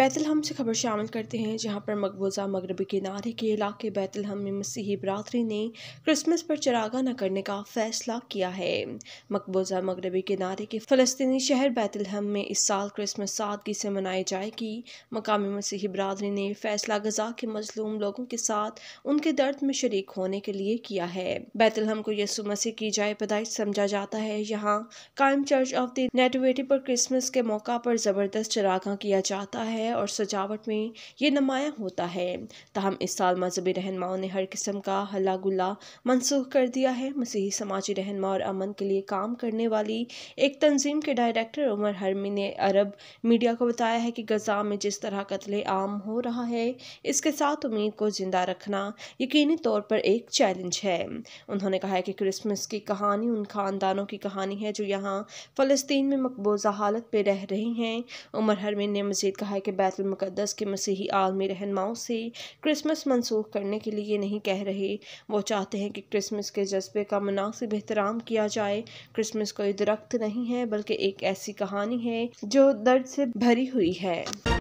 बैतलहम से खबर शामिल करते हैं जहां पर मकबूजा मगरबी किनारे के इलाके बैतलहम में मसीही बरदरी ने क्रिसमस पर चरागा न करने का फैसला किया है मकबूजा मगरबी किनारे के फलस्तनी शहर बैतलहम में इस साल क्रिसमस सादगी से मनाई जाएगी मकामी मसीही बरदरी ने फैसला गजा के मजलूम लोगों के साथ उनके दर्द में शरीक होने के लिए किया है बैतलहम को यसु मसीह की जाए पैदाइश समझा जाता है यहाँ कायम चर्च ऑफ द पर क्रिसमस के मौका पर जबरदस्त चरागा किया जाता है है और सजावट में ये नुमायाँ होता है तहम इस साल मजहबी रहनुमाओं ने हर किस्म का हला गुला मनसूख कर दिया है मसीही समाजी रहनमा और अमन के लिए काम करने वाली एक तंजीम के डायरेक्टर उमर हरमी ने अरब मीडिया को बताया है कि गजा में जिस तरह कत्ले आम हो रहा है इसके साथ उम्मीद को ज़िंदा रखना यकीनी तौर पर एक चैलेंज है उन्होंने कहा है कि क्रिसमस की कहानी उन खानदानों की कहानी है जो यहाँ फ़लस्तीन में मकबूजा हालत पर रह रही हैं उमर हरमीन ने मजीद कहा है कि के बैतुलमक़दस के मसीही आलमी रहनमाओं से क्रिसमस मनसूख करने के लिए नहीं कह रहे वो चाहते हैं कि क्रिसमस के जज्बे का मुनासिब एहतराम किया जाए क्रिसमस कोई दरख्त नहीं है बल्कि एक ऐसी कहानी है जो दर्द से भरी हुई है